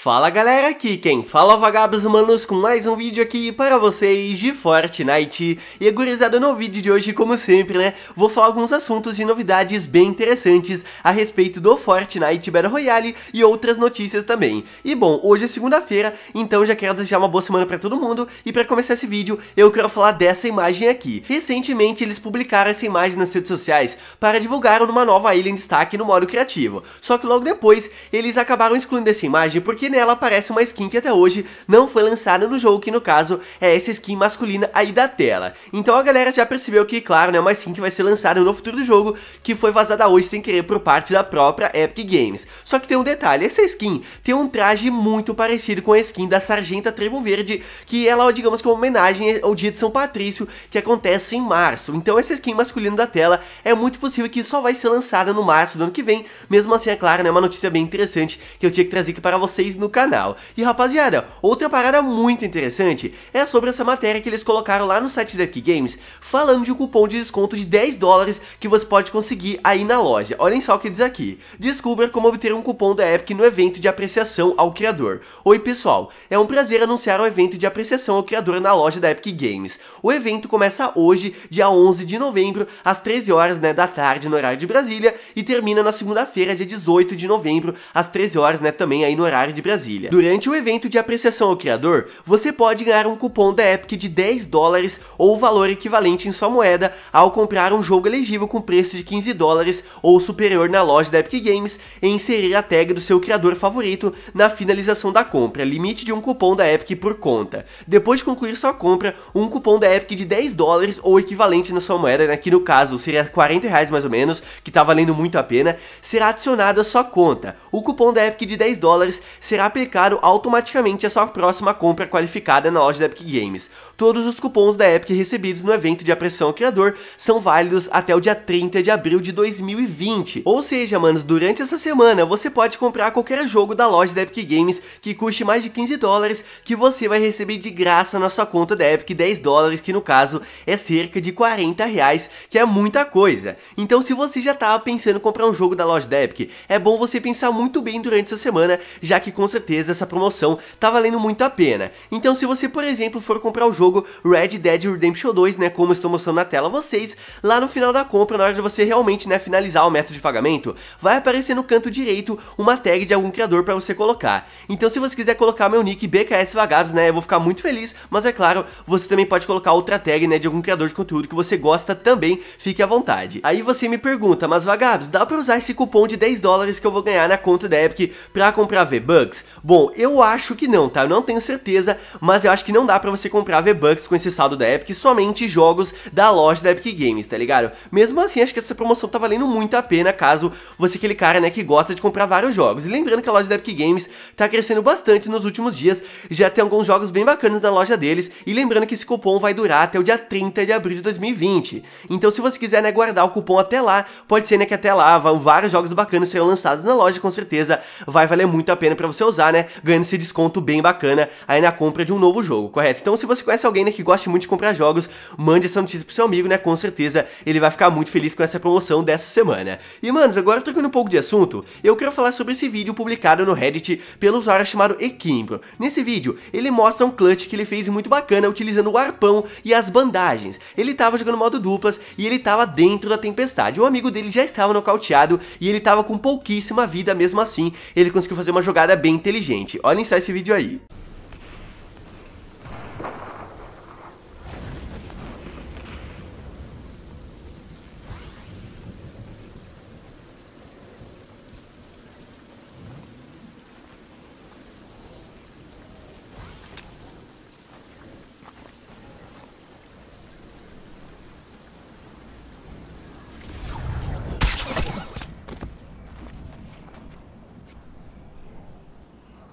Fala galera, aqui quem fala é vagabos humanos com mais um vídeo aqui para vocês de Fortnite E é gurizada, no vídeo de hoje, como sempre, né, vou falar alguns assuntos e novidades bem interessantes a respeito do Fortnite Battle Royale e outras notícias também E bom, hoje é segunda-feira, então já quero desejar uma boa semana para todo mundo E para começar esse vídeo, eu quero falar dessa imagem aqui Recentemente eles publicaram essa imagem nas redes sociais para divulgar uma nova ilha em destaque no modo criativo Só que logo depois, eles acabaram excluindo essa imagem porque nela aparece uma skin que até hoje não foi lançada no jogo, que no caso é essa skin masculina aí da tela. Então a galera já percebeu que, claro, né, é uma skin que vai ser lançada no futuro do jogo, que foi vazada hoje sem querer por parte da própria Epic Games. Só que tem um detalhe, essa skin tem um traje muito parecido com a skin da Sargenta Trevo Verde, que ela, digamos como é homenagem ao dia de São Patrício, que acontece em março. Então essa skin masculina da tela é muito possível que só vai ser lançada no março do ano que vem, mesmo assim, é claro, né, é uma notícia bem interessante que eu tinha que trazer aqui para vocês no canal. E rapaziada, outra parada muito interessante é sobre essa matéria que eles colocaram lá no site da Epic Games, falando de um cupom de desconto de 10 dólares que você pode conseguir aí na loja. Olhem só o que diz aqui. Descubra como obter um cupom da Epic no evento de apreciação ao criador. Oi pessoal, é um prazer anunciar o evento de apreciação ao criador na loja da Epic Games. O evento começa hoje, dia 11 de novembro, às 13 horas né, da tarde no horário de Brasília e termina na segunda-feira, dia 18 de novembro, às 13 horas né, também aí no horário de Brasília. Durante o evento de apreciação ao criador, você pode ganhar um cupom da Epic de 10 dólares ou valor equivalente em sua moeda ao comprar um jogo elegível com preço de 15 dólares ou superior na loja da Epic Games e inserir a tag do seu criador favorito na finalização da compra, limite de um cupom da Epic por conta. Depois de concluir sua compra, um cupom da Epic de 10 dólares ou equivalente na sua moeda, né, que no caso seria 40 reais mais ou menos, que tá valendo muito a pena, será adicionado à sua conta. O cupom da Epic de 10 dólares será será aplicado automaticamente à sua próxima compra qualificada na loja da Epic Games. Todos os cupons da Epic recebidos no evento de apressão ao criador são válidos até o dia 30 de abril de 2020. Ou seja, manos, durante essa semana você pode comprar qualquer jogo da loja da Epic Games que custe mais de 15 dólares que você vai receber de graça na sua conta da Epic 10 dólares, que no caso é cerca de 40 reais, que é muita coisa. Então se você já estava pensando em comprar um jogo da loja da Epic, é bom você pensar muito bem durante essa semana, já que com com certeza essa promoção tá valendo muito a pena. Então se você, por exemplo, for comprar o jogo Red Dead Redemption 2, né, como estou mostrando na tela a vocês, lá no final da compra, na hora de você realmente, né, finalizar o método de pagamento, vai aparecer no canto direito uma tag de algum criador para você colocar. Então se você quiser colocar meu nick BKS Vagabs, né, eu vou ficar muito feliz, mas é claro, você também pode colocar outra tag, né, de algum criador de conteúdo que você gosta também, fique à vontade. Aí você me pergunta, mas Vagabs, dá para usar esse cupom de 10 dólares que eu vou ganhar na conta da Epic para comprar V-Bucks? V-Bucks? Bom, eu acho que não, tá? Eu não tenho certeza, mas eu acho que não dá pra você comprar V-Bucks com esse saldo da Epic, somente jogos da loja da Epic Games, tá ligado? Mesmo assim, acho que essa promoção tá valendo muito a pena, caso você aquele cara, né, que gosta de comprar vários jogos. E lembrando que a loja da Epic Games tá crescendo bastante nos últimos dias, já tem alguns jogos bem bacanas na loja deles, e lembrando que esse cupom vai durar até o dia 30 de abril de 2020. Então se você quiser, né, guardar o cupom até lá, pode ser, né, que até lá vários jogos bacanas serão lançados na loja, com certeza vai valer muito a pena pra você usar, né? Ganhando esse desconto bem bacana aí na compra de um novo jogo, correto? Então, se você conhece alguém né, que gosta muito de comprar jogos, mande essa notícia pro seu amigo, né? Com certeza ele vai ficar muito feliz com essa promoção dessa semana. E, manos, agora trocando um pouco de assunto, eu quero falar sobre esse vídeo publicado no Reddit pelo usuário chamado Equimbro. Nesse vídeo, ele mostra um clutch que ele fez muito bacana utilizando o arpão e as bandagens. Ele tava jogando modo duplas e ele tava dentro da tempestade. O amigo dele já estava nocauteado e ele tava com pouquíssima vida mesmo assim. Ele conseguiu fazer uma jogada bem bem inteligente. Olha só esse vídeo aí.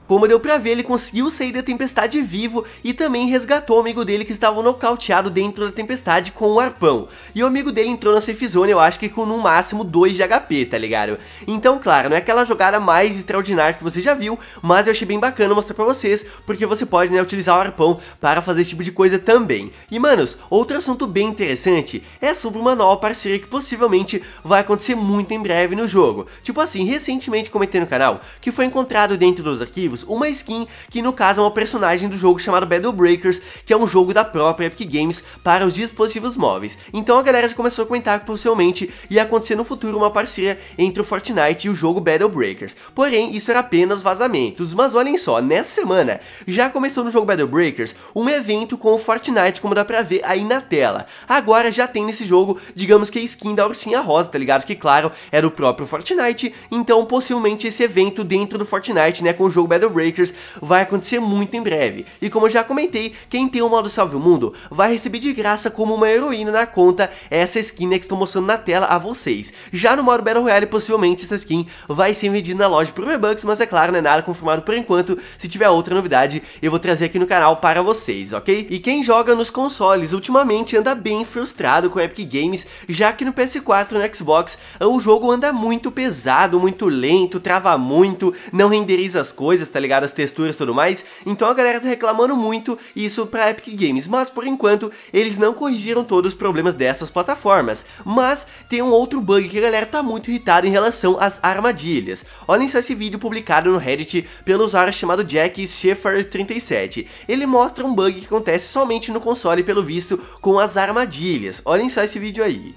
Como deu pra ver, ele conseguiu sair da tempestade vivo e também resgatou o amigo dele que estava nocauteado dentro da tempestade com um arpão. E o amigo dele entrou na safe zone, eu acho que com no máximo 2 de HP, tá ligado? Então, claro, não é aquela jogada mais extraordinária que você já viu, mas eu achei bem bacana mostrar pra vocês, porque você pode, né, utilizar o arpão para fazer esse tipo de coisa também. E, manos, outro assunto bem interessante é sobre uma nova parceria que possivelmente vai acontecer muito em breve no jogo. Tipo assim, recentemente comentei no canal que foi encontrado dentro dos arquivos exclusivos, uma skin que no caso é uma personagem do jogo chamado Battle Breakers, que é um jogo da própria Epic Games para os dispositivos móveis. Então a galera já começou a comentar que possivelmente ia acontecer no futuro uma parceria entre o Fortnite e o jogo Battle Breakers. Porém, isso era apenas vazamentos, mas olhem só, nessa semana já começou no jogo Battle Breakers um evento com o Fortnite, como dá pra ver aí na tela. Agora já tem nesse jogo, digamos que a skin da Ursinha Rosa, tá ligado? Que claro, era o próprio Fortnite, então possivelmente esse evento dentro do Fortnite, né, com o jogo Battle Shadow Breakers vai acontecer muito em breve. E como eu já comentei, quem tem o modo Salve o Mundo vai receber de graça como uma heroína na conta essa skin né, que estou mostrando na tela a vocês. Já no modo Battle Royale, possivelmente essa skin vai ser vendida na loja por V-Bucks, mas é claro, não é nada confirmado por enquanto. Se tiver outra novidade, eu vou trazer aqui no canal para vocês, ok? E quem joga nos consoles ultimamente anda bem frustrado com Epic Games, já que no PS4 e no Xbox o jogo anda muito pesado, muito lento, trava muito, não renderiza as coisas, tá ligado? As texturas e tudo mais. Então a galera tá reclamando muito isso pra Epic Games, mas por enquanto eles não corrigiram todos os problemas dessas plataformas. Mas tem um outro bug que a galera tá muito irritada em relação às armadilhas. Olhem só esse vídeo publicado no Reddit pelo usuário chamado Jack Sheffer 37. Ele mostra um bug que acontece somente no console pelo visto com as armadilhas. Olhem só esse vídeo aí.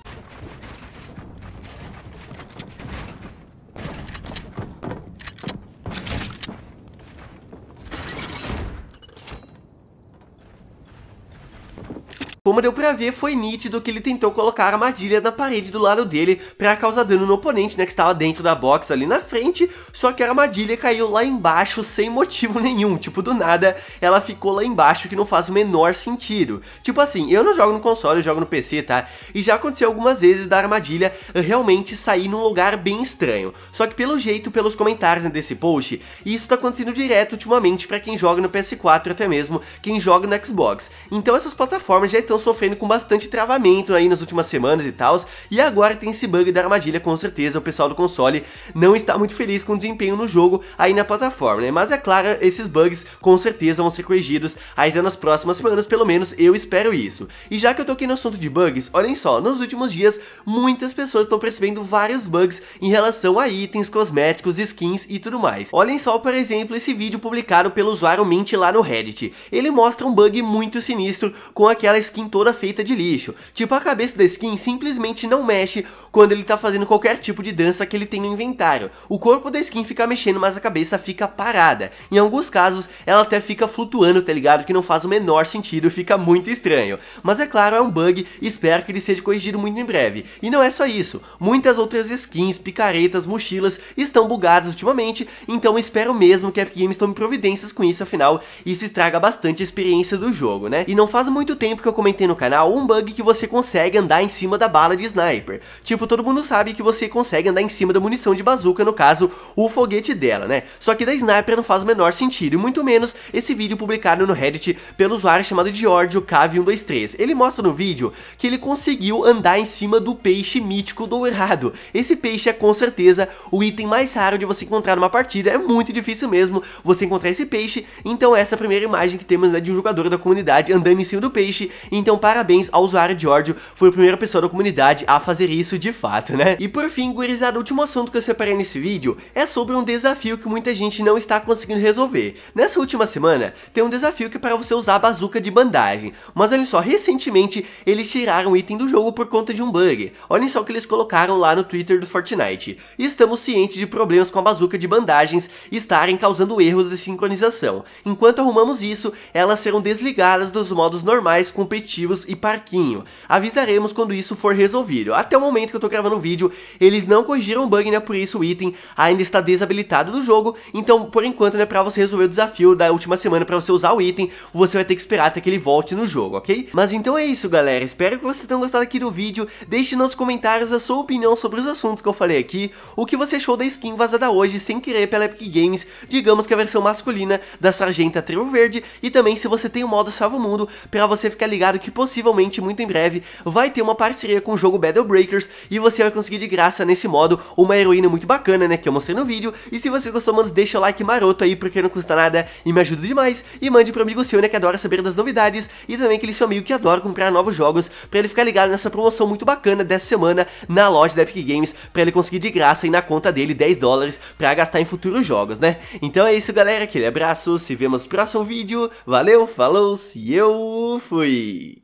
Como deu pra ver, foi nítido que ele tentou colocar a armadilha na parede do lado dele pra causar dano no oponente, né, que estava dentro da box ali na frente, só que a armadilha caiu lá embaixo sem motivo nenhum, tipo, do nada, ela ficou lá embaixo que não faz o menor sentido. Tipo assim, eu não jogo no console, eu jogo no PC, tá? E já aconteceu algumas vezes da armadilha realmente sair num lugar bem estranho. Só que pelo jeito, pelos comentários né, desse post, isso tá acontecendo direto ultimamente pra quem joga no PS4 até mesmo quem joga no Xbox. Então essas plataformas já estão sofrendo com bastante travamento aí nas últimas semanas e tal, e agora tem esse bug da armadilha, com certeza o pessoal do console não está muito feliz com o desempenho no jogo aí na plataforma, né? Mas é claro, esses bugs com certeza vão ser corrigidos aí nas próximas semanas, pelo menos eu espero isso. E já que eu toquei no assunto de bugs, olhem só, nos últimos dias muitas pessoas estão percebendo vários bugs em relação a itens, cosméticos, skins e tudo mais. Olhem só, por exemplo, esse vídeo publicado pelo usuário Mint lá no Reddit. Ele mostra um bug muito sinistro com aquela skin toda toda feita de lixo. Tipo, a cabeça da skin simplesmente não mexe quando ele tá fazendo qualquer tipo de dança que ele tem no inventário. O corpo da skin fica mexendo, mas a cabeça fica parada. Em alguns casos, ela até fica flutuando, tá ligado? Que não faz o menor sentido, fica muito estranho. Mas é claro, é um bug e espero que ele seja corrigido muito em breve. E não é só isso, muitas outras skins, picaretas, mochilas estão bugadas ultimamente, então espero mesmo que a Epic Games tome providências com isso, afinal, isso estraga bastante a experiência do jogo, né? E não faz muito tempo que eu comentei no canal um bug que você consegue andar em cima da bala de sniper. Tipo, todo mundo sabe que você consegue andar em cima da munição de bazuca, no caso, o foguete dela, né? Só que da sniper não faz o menor sentido, e muito menos esse vídeo publicado no Reddit pelo usuário chamado Giorgio Cav123. Ele mostra no vídeo que ele conseguiu andar em cima do peixe mítico dourado. Esse peixe é com certeza o item mais raro de você encontrar numa partida, é muito difícil mesmo você encontrar esse peixe, então essa é a primeira imagem que temos né, de um jogador da comunidade andando em cima do peixe, então então parabéns ao usuário ódio. foi a primeira pessoa da comunidade a fazer isso de fato, né? E por fim, gurizada, o último assunto que eu separei nesse vídeo é sobre um desafio que muita gente não está conseguindo resolver. Nessa última semana, tem um desafio que é para você usar a bazuca de bandagem, mas olha só, recentemente eles tiraram o item do jogo por conta de um bug. Olhem só o que eles colocaram lá no Twitter do Fortnite. E Estamos cientes de problemas com a bazuca de bandagens estarem causando erros de sincronização. Enquanto arrumamos isso, elas serão desligadas dos modos normais competitivos e parquinho. Avisaremos quando isso for resolvido. Até o momento que eu tô gravando o vídeo, eles não corrigiram o bug, né? Por isso o item ainda está desabilitado do jogo. Então, por enquanto, né, pra você resolver o desafio da última semana pra você usar o item, você vai ter que esperar até que ele volte no jogo, ok? Mas então é isso, galera. Espero que vocês tenham gostado aqui do vídeo. Deixe nos comentários a sua opinião sobre os assuntos que eu falei aqui, o que você achou da skin vazada hoje sem querer pela Epic Games, digamos que a versão masculina da Sargenta Trevo Verde, e também se você tem o modo Salvo Mundo, pra você ficar ligado que que possivelmente muito em breve vai ter uma parceria com o jogo Battle Breakers e você vai conseguir de graça nesse modo uma heroína muito bacana, né, que eu mostrei no vídeo. E se você gostou, mano, deixa o like maroto aí porque não custa nada e me ajuda demais. E mande pro amigo seu, né, que adora saber das novidades e também aquele seu amigo que adora comprar novos jogos pra ele ficar ligado nessa promoção muito bacana dessa semana na loja da Epic Games pra ele conseguir de graça e na conta dele 10 dólares pra gastar em futuros jogos, né? Então é isso, galera. Aquele abraço, se vemos no próximo vídeo. Valeu, falou, se eu fui!